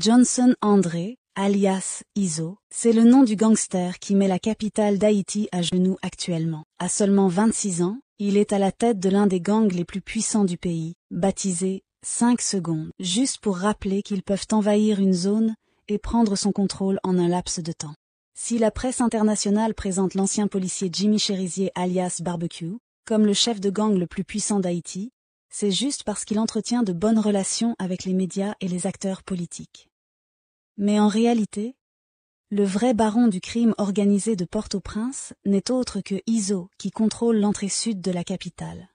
Johnson André, alias Iso, c'est le nom du gangster qui met la capitale d'Haïti à genoux actuellement. À seulement 26 ans, il est à la tête de l'un des gangs les plus puissants du pays, baptisé 5 secondes, juste pour rappeler qu'ils peuvent envahir une zone et prendre son contrôle en un laps de temps. Si la presse internationale présente l'ancien policier Jimmy Cherizier alias Barbecue comme le chef de gang le plus puissant d'Haïti, c'est juste parce qu'il entretient de bonnes relations avec les médias et les acteurs politiques. Mais en réalité, le vrai baron du crime organisé de Port-au-Prince n'est autre que Iso qui contrôle l'entrée sud de la capitale.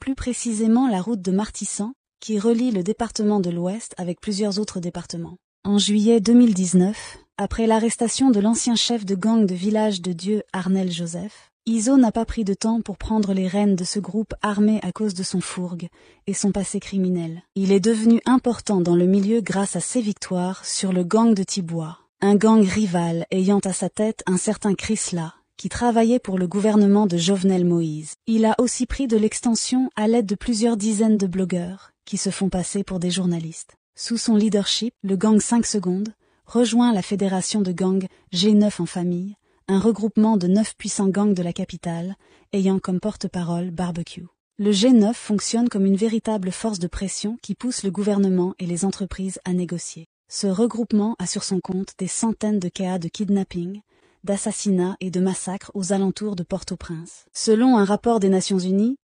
Plus précisément la route de Martissan, qui relie le département de l'Ouest avec plusieurs autres départements. En juillet 2019, après l'arrestation de l'ancien chef de gang de village de Dieu Arnel Joseph, Iso n'a pas pris de temps pour prendre les rênes de ce groupe armé à cause de son fourgue et son passé criminel. Il est devenu important dans le milieu grâce à ses victoires sur le gang de Tibois, un gang rival ayant à sa tête un certain Chrysla, qui travaillait pour le gouvernement de Jovenel Moïse. Il a aussi pris de l'extension à l'aide de plusieurs dizaines de blogueurs, qui se font passer pour des journalistes. Sous son leadership, le gang 5 secondes rejoint la fédération de gangs G9 en famille, un regroupement de neuf puissants gangs de la capitale, ayant comme porte-parole Barbecue. Le G9 fonctionne comme une véritable force de pression qui pousse le gouvernement et les entreprises à négocier. Ce regroupement a sur son compte des centaines de cas de kidnapping, d'assassinats et de massacres aux alentours de Port-au-Prince. Selon un rapport des Nations Unies,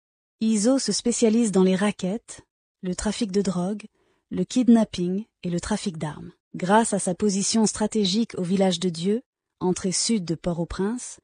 ISO se spécialise dans les raquettes, le trafic de drogue, le kidnapping et le trafic d'armes. Grâce à sa position stratégique au village de Dieu, entrée sud de Port-au-Prince,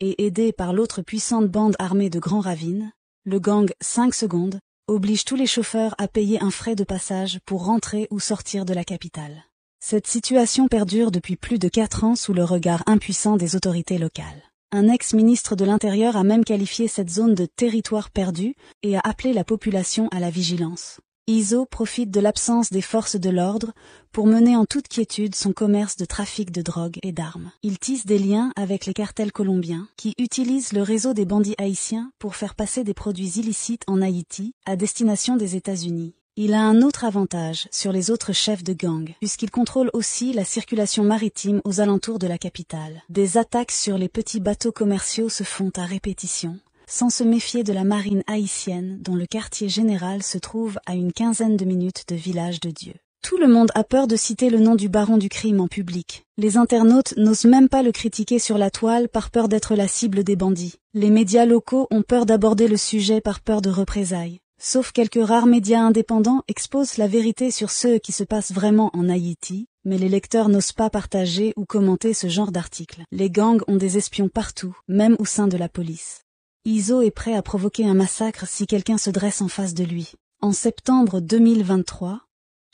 et aidé par l'autre puissante bande armée de Grand Ravine, le gang 5 secondes oblige tous les chauffeurs à payer un frais de passage pour rentrer ou sortir de la capitale. Cette situation perdure depuis plus de quatre ans sous le regard impuissant des autorités locales. Un ex-ministre de l'Intérieur a même qualifié cette zone de territoire perdu et a appelé la population à la vigilance. ISO profite de l'absence des forces de l'ordre pour mener en toute quiétude son commerce de trafic de drogue et d'armes. Il tisse des liens avec les cartels colombiens, qui utilisent le réseau des bandits haïtiens pour faire passer des produits illicites en Haïti à destination des États-Unis. Il a un autre avantage sur les autres chefs de gang, puisqu'il contrôle aussi la circulation maritime aux alentours de la capitale. Des attaques sur les petits bateaux commerciaux se font à répétition, sans se méfier de la marine haïtienne dont le quartier général se trouve à une quinzaine de minutes de Village de Dieu. Tout le monde a peur de citer le nom du baron du crime en public. Les internautes n'osent même pas le critiquer sur la toile par peur d'être la cible des bandits. Les médias locaux ont peur d'aborder le sujet par peur de représailles. Sauf quelques rares médias indépendants exposent la vérité sur ce qui se passe vraiment en Haïti, mais les lecteurs n'osent pas partager ou commenter ce genre d'articles. Les gangs ont des espions partout, même au sein de la police. Iso est prêt à provoquer un massacre si quelqu'un se dresse en face de lui. En septembre 2023,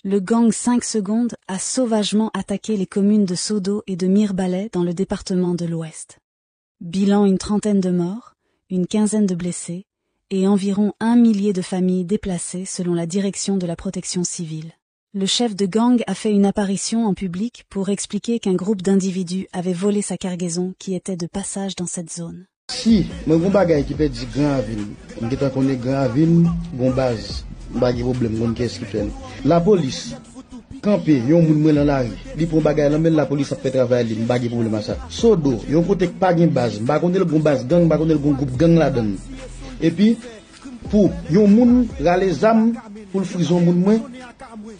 le gang 5 secondes a sauvagement attaqué les communes de Sodo et de Mirbalet dans le département de l'Ouest. Bilan une trentaine de morts, une quinzaine de blessés, et environ un millier de familles déplacées selon la direction de la protection civile. Le chef de gang a fait une apparition en public pour expliquer qu'un groupe d'individus avait volé sa cargaison qui était de passage dans cette zone. Si mwen kon bagay ki pe di gran vin, mwen getan kon ne gran vin, mwen baz, mwen bagi problem, mwen keskipen. La polis, kampe, yon moun mwen nan ari, li pon bagay nan men la polis ap pe travay li, mwen bagi problema sa. Sodo, yon kotek pa gen baz, mwen bagonel mwen baz, gang bagonel mwen koup gang la den. E pi, pou, yon moun rale zam pou l frizon moun mwen,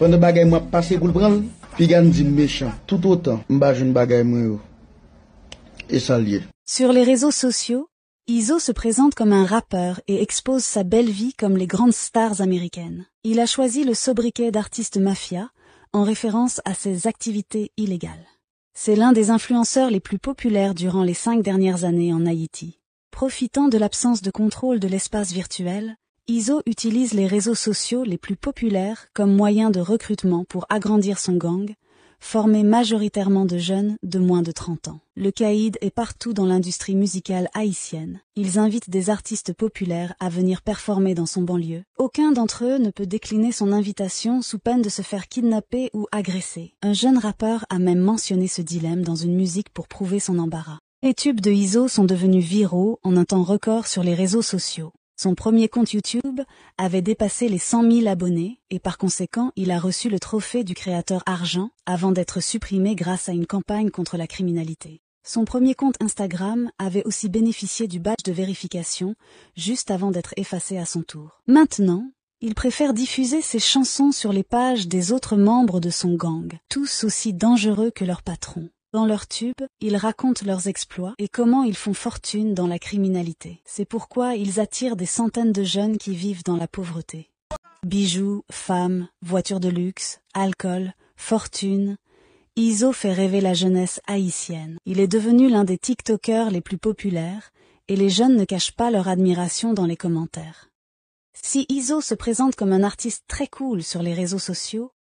pwende bagay mwen pase koul pran, pi gany di mecham. Tout o tan, mwen baz yon bagay mwen yo, e san liye. Sur les réseaux sociaux, Iso se présente comme un rappeur et expose sa belle vie comme les grandes stars américaines. Il a choisi le sobriquet d'artiste mafia en référence à ses activités illégales. C'est l'un des influenceurs les plus populaires durant les cinq dernières années en Haïti. Profitant de l'absence de contrôle de l'espace virtuel, Iso utilise les réseaux sociaux les plus populaires comme moyen de recrutement pour agrandir son gang, formés majoritairement de jeunes de moins de 30 ans. Le Caïd est partout dans l'industrie musicale haïtienne. Ils invitent des artistes populaires à venir performer dans son banlieue. Aucun d'entre eux ne peut décliner son invitation sous peine de se faire kidnapper ou agresser. Un jeune rappeur a même mentionné ce dilemme dans une musique pour prouver son embarras. Les tubes de ISO sont devenus viraux en un temps record sur les réseaux sociaux. Son premier compte YouTube avait dépassé les 100 000 abonnés et par conséquent il a reçu le trophée du créateur argent avant d'être supprimé grâce à une campagne contre la criminalité. Son premier compte Instagram avait aussi bénéficié du badge de vérification juste avant d'être effacé à son tour. Maintenant, il préfère diffuser ses chansons sur les pages des autres membres de son gang, tous aussi dangereux que leur patron. Dans leur tube, ils racontent leurs exploits et comment ils font fortune dans la criminalité. C'est pourquoi ils attirent des centaines de jeunes qui vivent dans la pauvreté. Bijoux, femmes, voitures de luxe, alcool, fortune, Iso fait rêver la jeunesse haïtienne. Il est devenu l'un des TikTokers les plus populaires, et les jeunes ne cachent pas leur admiration dans les commentaires. Si Iso se présente comme un artiste très cool sur les réseaux sociaux,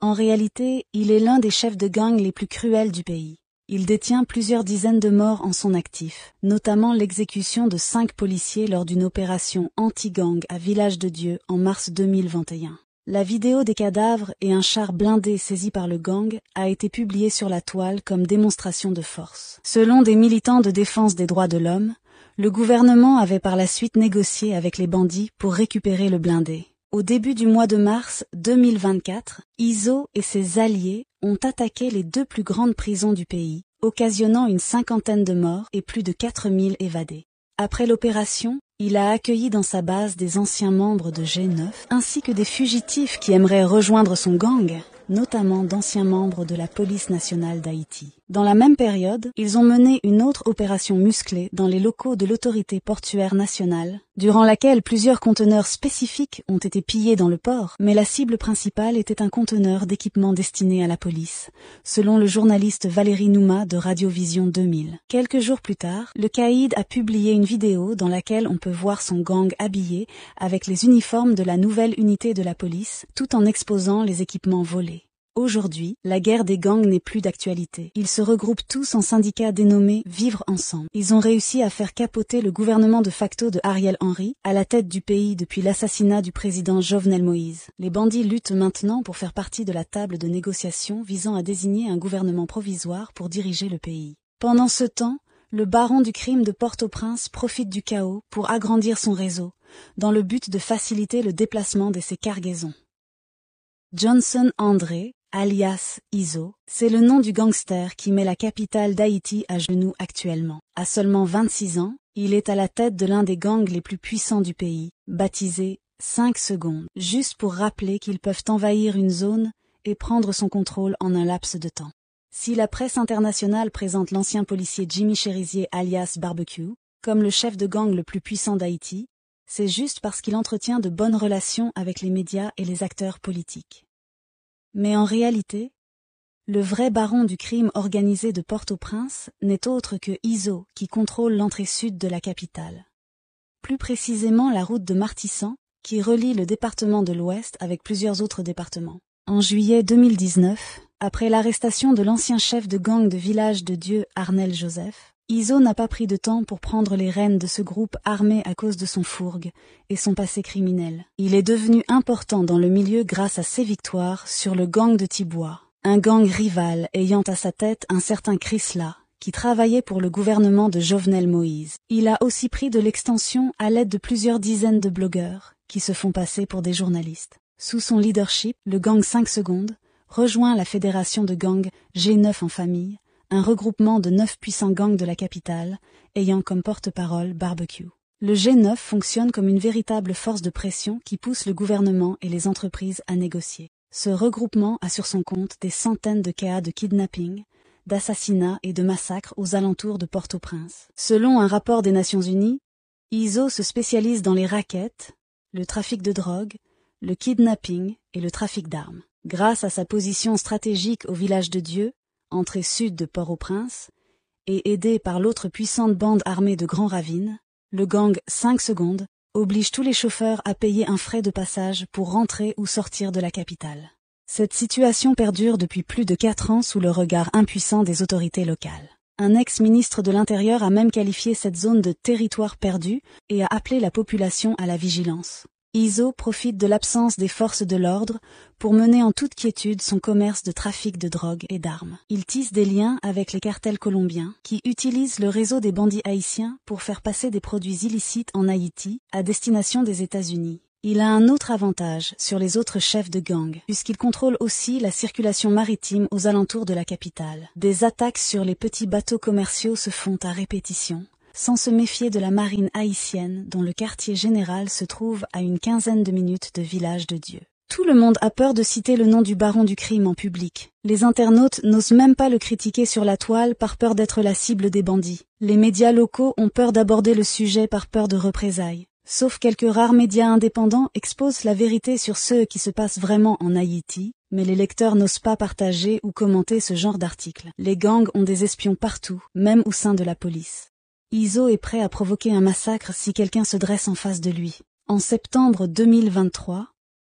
en réalité, il est l'un des chefs de gang les plus cruels du pays. Il détient plusieurs dizaines de morts en son actif, notamment l'exécution de cinq policiers lors d'une opération anti-gang à Village de Dieu en mars 2021. La vidéo des cadavres et un char blindé saisi par le gang a été publiée sur la toile comme démonstration de force. Selon des militants de défense des droits de l'homme, le gouvernement avait par la suite négocié avec les bandits pour récupérer le blindé. Au début du mois de mars 2024, ISO et ses alliés ont attaqué les deux plus grandes prisons du pays, occasionnant une cinquantaine de morts et plus de 4000 évadés. Après l'opération, il a accueilli dans sa base des anciens membres de G9 ainsi que des fugitifs qui aimeraient rejoindre son gang, notamment d'anciens membres de la police nationale d'Haïti. Dans la même période, ils ont mené une autre opération musclée dans les locaux de l'autorité portuaire nationale durant laquelle plusieurs conteneurs spécifiques ont été pillés dans le port, mais la cible principale était un conteneur d'équipements destiné à la police, selon le journaliste Valérie Nouma de Radiovision 2000. Quelques jours plus tard, le Caïd a publié une vidéo dans laquelle on peut voir son gang habillé avec les uniformes de la nouvelle unité de la police, tout en exposant les équipements volés. Aujourd'hui, la guerre des gangs n'est plus d'actualité. Ils se regroupent tous en syndicats dénommés Vivre ensemble. Ils ont réussi à faire capoter le gouvernement de facto de Ariel Henry, à la tête du pays depuis l'assassinat du président Jovenel Moïse. Les bandits luttent maintenant pour faire partie de la table de négociation visant à désigner un gouvernement provisoire pour diriger le pays. Pendant ce temps, le baron du crime de Port-au-Prince profite du chaos pour agrandir son réseau, dans le but de faciliter le déplacement de ses cargaisons. Johnson André, alias Iso, c'est le nom du gangster qui met la capitale d'Haïti à genoux actuellement. À seulement 26 ans, il est à la tête de l'un des gangs les plus puissants du pays, baptisé 5 secondes, juste pour rappeler qu'ils peuvent envahir une zone et prendre son contrôle en un laps de temps. Si la presse internationale présente l'ancien policier Jimmy Cherizier alias Barbecue comme le chef de gang le plus puissant d'Haïti, c'est juste parce qu'il entretient de bonnes relations avec les médias et les acteurs politiques. Mais en réalité, le vrai baron du crime organisé de Port-au-Prince n'est autre que Iso qui contrôle l'entrée sud de la capitale. Plus précisément la route de Martissan, qui relie le département de l'Ouest avec plusieurs autres départements. En juillet 2019, après l'arrestation de l'ancien chef de gang de village de Dieu Arnel Joseph, Iso n'a pas pris de temps pour prendre les rênes de ce groupe armé à cause de son fourgue et son passé criminel. Il est devenu important dans le milieu grâce à ses victoires sur le gang de Tibois, un gang rival ayant à sa tête un certain Chrysla, qui travaillait pour le gouvernement de Jovenel Moïse. Il a aussi pris de l'extension à l'aide de plusieurs dizaines de blogueurs, qui se font passer pour des journalistes. Sous son leadership, le gang 5 secondes rejoint la fédération de gangs G9 en famille, un regroupement de neuf puissants gangs de la capitale, ayant comme porte-parole Barbecue. Le G9 fonctionne comme une véritable force de pression qui pousse le gouvernement et les entreprises à négocier. Ce regroupement a sur son compte des centaines de cas de kidnapping, d'assassinats et de massacres aux alentours de Port-au-Prince. Selon un rapport des Nations Unies, ISO se spécialise dans les raquettes, le trafic de drogue, le kidnapping et le trafic d'armes. Grâce à sa position stratégique au village de Dieu, entrée sud de Port-au-Prince, et aidé par l'autre puissante bande armée de Grand Ravine, le gang 5 secondes oblige tous les chauffeurs à payer un frais de passage pour rentrer ou sortir de la capitale. Cette situation perdure depuis plus de quatre ans sous le regard impuissant des autorités locales. Un ex-ministre de l'Intérieur a même qualifié cette zone de territoire perdu et a appelé la population à la vigilance. ISO profite de l'absence des forces de l'ordre pour mener en toute quiétude son commerce de trafic de drogue et d'armes. Il tisse des liens avec les cartels colombiens, qui utilisent le réseau des bandits haïtiens pour faire passer des produits illicites en Haïti à destination des États-Unis. Il a un autre avantage sur les autres chefs de gang, puisqu'il contrôle aussi la circulation maritime aux alentours de la capitale. Des attaques sur les petits bateaux commerciaux se font à répétition, sans se méfier de la marine haïtienne dont le quartier général se trouve à une quinzaine de minutes de Village de Dieu. Tout le monde a peur de citer le nom du baron du crime en public. Les internautes n'osent même pas le critiquer sur la toile par peur d'être la cible des bandits. Les médias locaux ont peur d'aborder le sujet par peur de représailles. Sauf quelques rares médias indépendants exposent la vérité sur ce qui se passe vraiment en Haïti, mais les lecteurs n'osent pas partager ou commenter ce genre d'articles. Les gangs ont des espions partout, même au sein de la police. Iso est prêt à provoquer un massacre si quelqu'un se dresse en face de lui. En septembre 2023,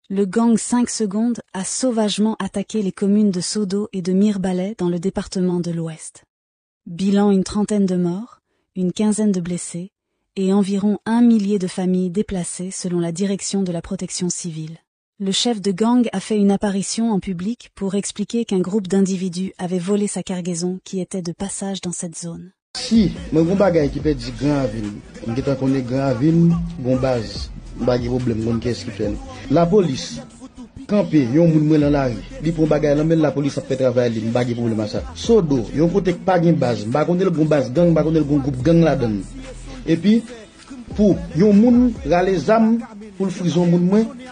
le gang 5 secondes a sauvagement attaqué les communes de Sodo et de Mirbalet dans le département de l'Ouest. Bilan une trentaine de morts, une quinzaine de blessés, et environ un millier de familles déplacées selon la direction de la protection civile. Le chef de gang a fait une apparition en public pour expliquer qu'un groupe d'individus avait volé sa cargaison qui était de passage dans cette zone. Si mwen goun bagay ki pe di gran vin, mwen getan konen gran vin, goun baz, mwen bagye problem, goun keskip ten. La polis, kampe, yon moun mwen nan ari, li pou bagay nan men la polis ap pe travay li, mwen bagye problem a sa. Sodo, yon kotek pagin baz, mwen bagonel goun baz, gang bagonel goun koup, gang la den. E pi, pou, yon moun rale zam, pou l frizon moun mwen,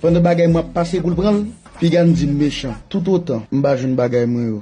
fwende bagay mwen pase pou l pran, pi gany di mechan. Tout o tan, mwen bagay mwen yo,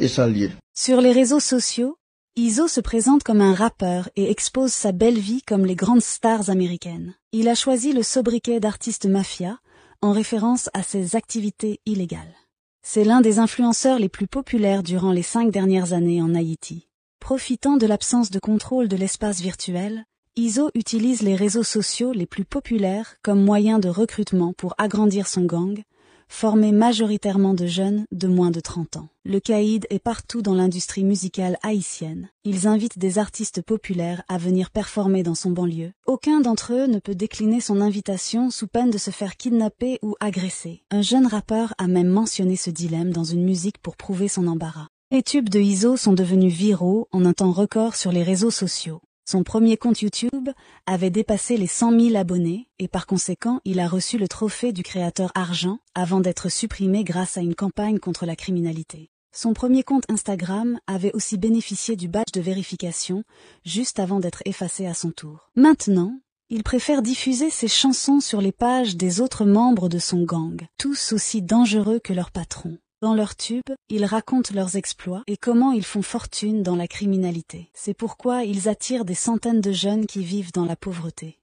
e san liye. Sur les réseaux sociaux, Iso se présente comme un rappeur et expose sa belle vie comme les grandes stars américaines. Il a choisi le sobriquet d'artiste mafia en référence à ses activités illégales. C'est l'un des influenceurs les plus populaires durant les cinq dernières années en Haïti. Profitant de l'absence de contrôle de l'espace virtuel, Iso utilise les réseaux sociaux les plus populaires comme moyen de recrutement pour agrandir son gang, formés majoritairement de jeunes de moins de 30 ans. Le caïd est partout dans l'industrie musicale haïtienne. Ils invitent des artistes populaires à venir performer dans son banlieue. Aucun d'entre eux ne peut décliner son invitation sous peine de se faire kidnapper ou agresser. Un jeune rappeur a même mentionné ce dilemme dans une musique pour prouver son embarras. Les tubes de ISO sont devenus viraux en un temps record sur les réseaux sociaux. Son premier compte YouTube avait dépassé les 100 000 abonnés et par conséquent il a reçu le trophée du créateur argent avant d'être supprimé grâce à une campagne contre la criminalité. Son premier compte Instagram avait aussi bénéficié du badge de vérification juste avant d'être effacé à son tour. Maintenant, il préfère diffuser ses chansons sur les pages des autres membres de son gang, tous aussi dangereux que leur patron. Dans leur tube, ils racontent leurs exploits et comment ils font fortune dans la criminalité. C'est pourquoi ils attirent des centaines de jeunes qui vivent dans la pauvreté.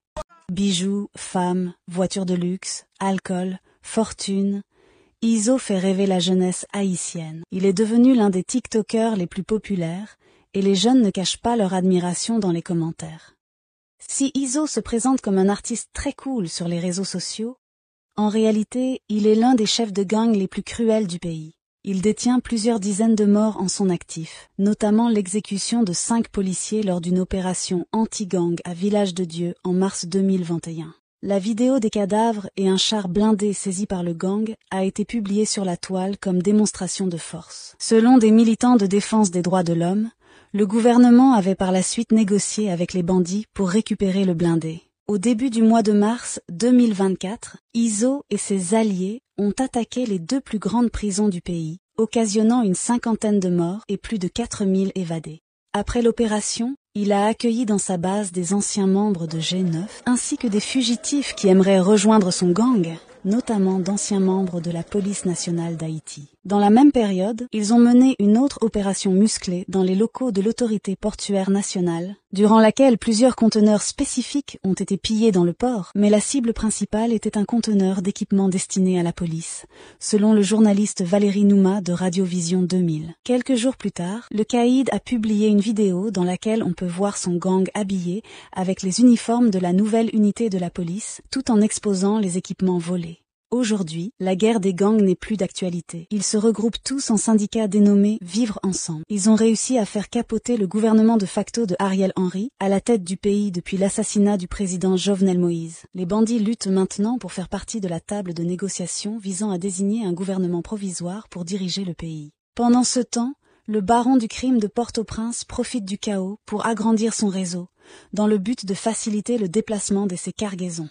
Bijoux, femmes, voitures de luxe, alcool, fortune, Iso fait rêver la jeunesse haïtienne. Il est devenu l'un des TikTokers les plus populaires, et les jeunes ne cachent pas leur admiration dans les commentaires. Si Iso se présente comme un artiste très cool sur les réseaux sociaux, en réalité, il est l'un des chefs de gang les plus cruels du pays. Il détient plusieurs dizaines de morts en son actif, notamment l'exécution de cinq policiers lors d'une opération anti-gang à Village de Dieu en mars 2021. La vidéo des cadavres et un char blindé saisi par le gang a été publiée sur la toile comme démonstration de force. Selon des militants de défense des droits de l'homme, le gouvernement avait par la suite négocié avec les bandits pour récupérer le blindé. Au début du mois de mars 2024, ISO et ses alliés ont attaqué les deux plus grandes prisons du pays, occasionnant une cinquantaine de morts et plus de 4000 évadés. Après l'opération, il a accueilli dans sa base des anciens membres de G9 ainsi que des fugitifs qui aimeraient rejoindre son gang, notamment d'anciens membres de la police nationale d'Haïti. Dans la même période, ils ont mené une autre opération musclée dans les locaux de l'autorité portuaire nationale, durant laquelle plusieurs conteneurs spécifiques ont été pillés dans le port, mais la cible principale était un conteneur d'équipement destiné à la police, selon le journaliste Valérie Nouma de Radiovision 2000. Quelques jours plus tard, le caïd a publié une vidéo dans laquelle on peut voir son gang habillé avec les uniformes de la nouvelle unité de la police, tout en exposant les équipements volés. Aujourd'hui, la guerre des gangs n'est plus d'actualité. Ils se regroupent tous en syndicats dénommés Vivre ensemble. Ils ont réussi à faire capoter le gouvernement de facto de Ariel Henry, à la tête du pays depuis l'assassinat du président Jovenel Moïse. Les bandits luttent maintenant pour faire partie de la table de négociation visant à désigner un gouvernement provisoire pour diriger le pays. Pendant ce temps, le baron du crime de Port-au-Prince profite du chaos pour agrandir son réseau, dans le but de faciliter le déplacement de ses cargaisons.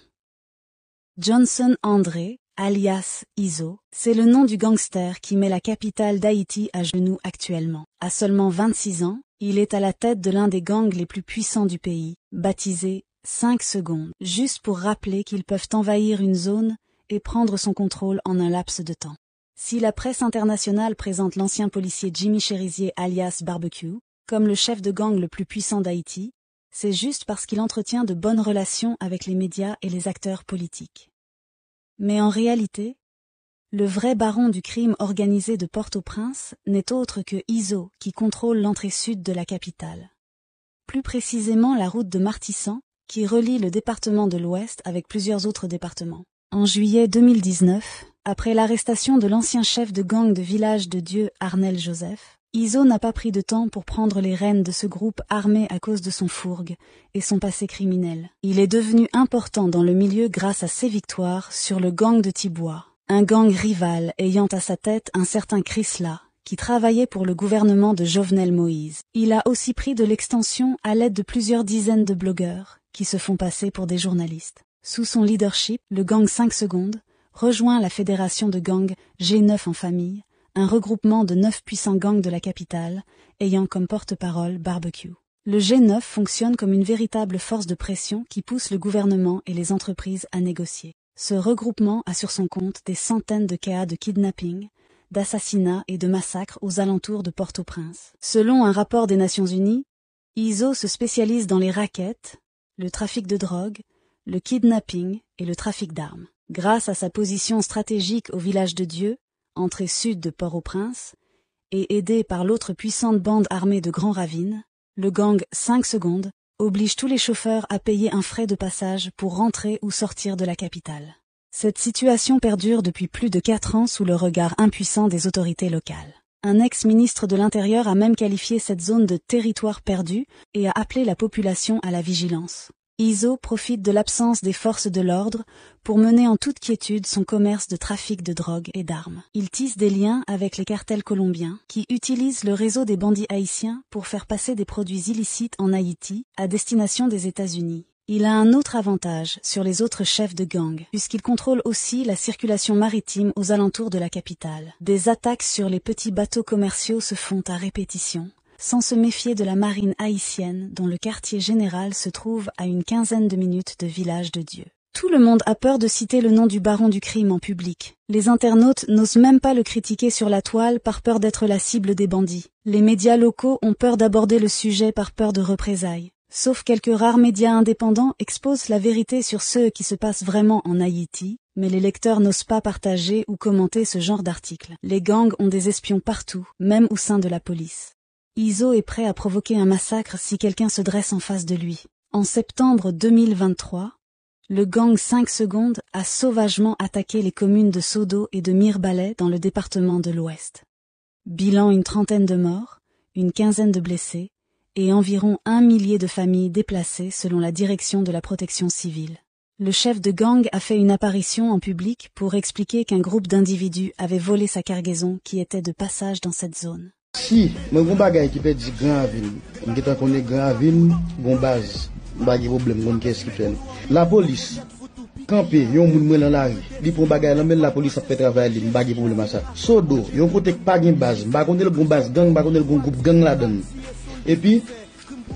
Johnson André, alias Iso, c'est le nom du gangster qui met la capitale d'Haïti à genoux actuellement. À seulement 26 ans, il est à la tête de l'un des gangs les plus puissants du pays, baptisé 5 secondes, juste pour rappeler qu'ils peuvent envahir une zone et prendre son contrôle en un laps de temps. Si la presse internationale présente l'ancien policier Jimmy Cherizier alias Barbecue comme le chef de gang le plus puissant d'Haïti, c'est juste parce qu'il entretient de bonnes relations avec les médias et les acteurs politiques. Mais en réalité, le vrai baron du crime organisé de Port-au-Prince n'est autre que Iso qui contrôle l'entrée sud de la capitale. Plus précisément la route de Martissan, qui relie le département de l'Ouest avec plusieurs autres départements. En juillet 2019, après l'arrestation de l'ancien chef de gang de village de Dieu Arnel Joseph, Iso n'a pas pris de temps pour prendre les rênes de ce groupe armé à cause de son fourgue et son passé criminel. Il est devenu important dans le milieu grâce à ses victoires sur le gang de Tibois, un gang rival ayant à sa tête un certain Chrysla, qui travaillait pour le gouvernement de Jovenel Moïse. Il a aussi pris de l'extension à l'aide de plusieurs dizaines de blogueurs, qui se font passer pour des journalistes. Sous son leadership, le gang 5 secondes rejoint la fédération de gangs G9 en famille, un regroupement de neuf puissants gangs de la capitale, ayant comme porte-parole Barbecue. Le G9 fonctionne comme une véritable force de pression qui pousse le gouvernement et les entreprises à négocier. Ce regroupement a sur son compte des centaines de cas de kidnapping, d'assassinats et de massacres aux alentours de Port-au-Prince. Selon un rapport des Nations Unies, ISO se spécialise dans les raquettes, le trafic de drogue, le kidnapping et le trafic d'armes. Grâce à sa position stratégique au village de Dieu, entrée sud de Port-au-Prince, et aidé par l'autre puissante bande armée de Grand Ravines, le gang 5 secondes oblige tous les chauffeurs à payer un frais de passage pour rentrer ou sortir de la capitale. Cette situation perdure depuis plus de quatre ans sous le regard impuissant des autorités locales. Un ex-ministre de l'Intérieur a même qualifié cette zone de territoire perdu et a appelé la population à la vigilance. ISO profite de l'absence des forces de l'ordre pour mener en toute quiétude son commerce de trafic de drogue et d'armes. Il tisse des liens avec les cartels colombiens, qui utilisent le réseau des bandits haïtiens pour faire passer des produits illicites en Haïti à destination des États-Unis. Il a un autre avantage sur les autres chefs de gang, puisqu'il contrôle aussi la circulation maritime aux alentours de la capitale. Des attaques sur les petits bateaux commerciaux se font à répétition, sans se méfier de la marine haïtienne dont le quartier général se trouve à une quinzaine de minutes de Village de Dieu. Tout le monde a peur de citer le nom du baron du crime en public. Les internautes n'osent même pas le critiquer sur la toile par peur d'être la cible des bandits. Les médias locaux ont peur d'aborder le sujet par peur de représailles. Sauf quelques rares médias indépendants exposent la vérité sur ce qui se passe vraiment en Haïti, mais les lecteurs n'osent pas partager ou commenter ce genre d'article. Les gangs ont des espions partout, même au sein de la police. Iso est prêt à provoquer un massacre si quelqu'un se dresse en face de lui. En septembre 2023, le gang 5 secondes a sauvagement attaqué les communes de Sodo et de Mirbalet dans le département de l'Ouest. Bilan une trentaine de morts, une quinzaine de blessés, et environ un millier de familles déplacées selon la direction de la protection civile. Le chef de gang a fait une apparition en public pour expliquer qu'un groupe d'individus avait volé sa cargaison qui était de passage dans cette zone. Si mwen goun bagay ki pe di gran vin, mwen getan konen gran vin, goun baz, mwen bagi problem, mwen keskipen. La polis, kampe, yon moun mwen lanari, li pou bagay lanmen, la polis ap pe travay li, mwen bagi problem asa. Sodo, yon kotek pa gen baz, mwen bagonel goun baz, gang, bagonel goun koup, gang la den. E pi,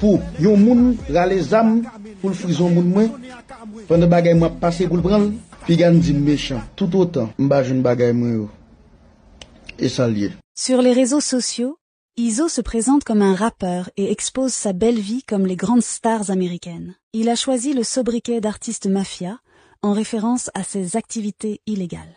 pou, yon moun rale zam, pou l frizon moun mwen, pou n bagay mwen pase goun pran, pi gany di mecham. Tout o tan, mwen bagay mwen yo, e san liye. Sur les réseaux sociaux, Iso se présente comme un rappeur et expose sa belle vie comme les grandes stars américaines. Il a choisi le sobriquet d'artiste mafia en référence à ses activités illégales.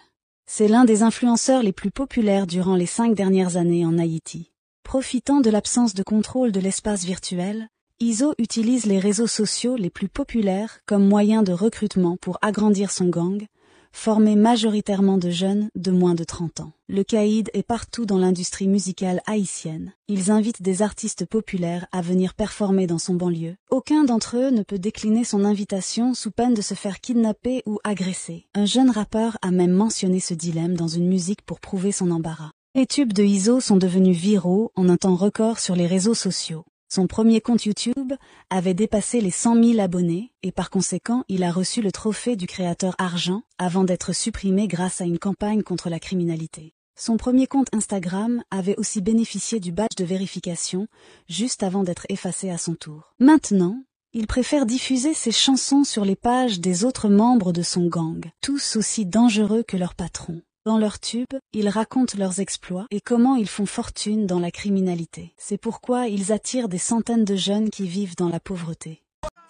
C'est l'un des influenceurs les plus populaires durant les cinq dernières années en Haïti. Profitant de l'absence de contrôle de l'espace virtuel, Iso utilise les réseaux sociaux les plus populaires comme moyen de recrutement pour agrandir son gang, formés majoritairement de jeunes de moins de 30 ans. Le caïd est partout dans l'industrie musicale haïtienne. Ils invitent des artistes populaires à venir performer dans son banlieue. Aucun d'entre eux ne peut décliner son invitation sous peine de se faire kidnapper ou agresser. Un jeune rappeur a même mentionné ce dilemme dans une musique pour prouver son embarras. Les tubes de ISO sont devenus viraux en un temps record sur les réseaux sociaux. Son premier compte YouTube avait dépassé les 100 000 abonnés et par conséquent il a reçu le trophée du créateur argent avant d'être supprimé grâce à une campagne contre la criminalité. Son premier compte Instagram avait aussi bénéficié du badge de vérification juste avant d'être effacé à son tour. Maintenant, il préfère diffuser ses chansons sur les pages des autres membres de son gang, tous aussi dangereux que leur patron. Dans leur tube, ils racontent leurs exploits et comment ils font fortune dans la criminalité. C'est pourquoi ils attirent des centaines de jeunes qui vivent dans la pauvreté.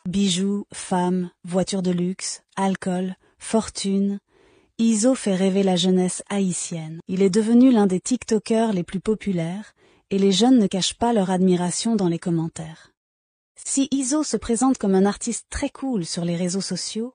Bijoux, femmes, voitures de luxe, alcool, fortune, Iso fait rêver la jeunesse haïtienne. Il est devenu l'un des TikTokers les plus populaires, et les jeunes ne cachent pas leur admiration dans les commentaires. Si Iso se présente comme un artiste très cool sur les réseaux sociaux,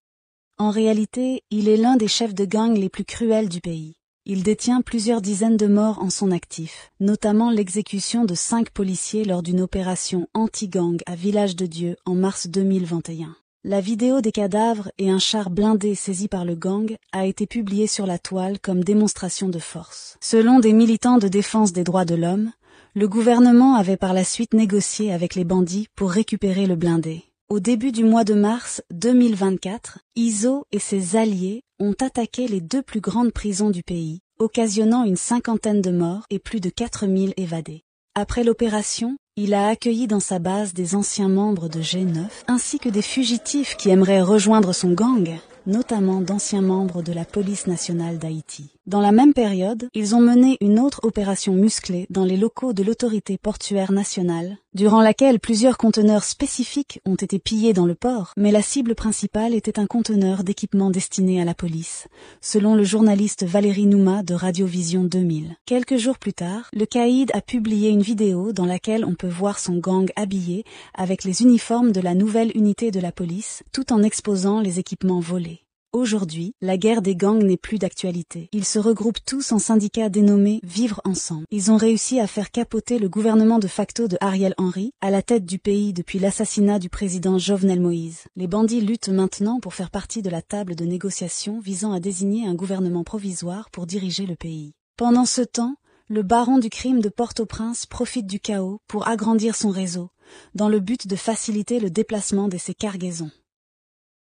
en réalité, il est l'un des chefs de gang les plus cruels du pays. Il détient plusieurs dizaines de morts en son actif, notamment l'exécution de cinq policiers lors d'une opération anti-gang à Village de Dieu en mars 2021. La vidéo des cadavres et un char blindé saisi par le gang a été publiée sur la toile comme démonstration de force. Selon des militants de défense des droits de l'homme, le gouvernement avait par la suite négocié avec les bandits pour récupérer le blindé. Au début du mois de mars 2024, ISO et ses alliés ont attaqué les deux plus grandes prisons du pays, occasionnant une cinquantaine de morts et plus de 4000 évadés. Après l'opération, il a accueilli dans sa base des anciens membres de G9 ainsi que des fugitifs qui aimeraient rejoindre son gang, notamment d'anciens membres de la police nationale d'Haïti. Dans la même période, ils ont mené une autre opération musclée dans les locaux de l'autorité portuaire nationale, durant laquelle plusieurs conteneurs spécifiques ont été pillés dans le port, mais la cible principale était un conteneur d'équipement destiné à la police, selon le journaliste Valérie Nouma de Radiovision 2000. Quelques jours plus tard, le caïd a publié une vidéo dans laquelle on peut voir son gang habillé avec les uniformes de la nouvelle unité de la police, tout en exposant les équipements volés. Aujourd'hui, la guerre des gangs n'est plus d'actualité. Ils se regroupent tous en syndicats dénommés Vivre ensemble. Ils ont réussi à faire capoter le gouvernement de facto de Ariel Henry, à la tête du pays depuis l'assassinat du président Jovenel Moïse. Les bandits luttent maintenant pour faire partie de la table de négociation visant à désigner un gouvernement provisoire pour diriger le pays. Pendant ce temps, le baron du crime de Port-au-Prince profite du chaos pour agrandir son réseau, dans le but de faciliter le déplacement de ses cargaisons.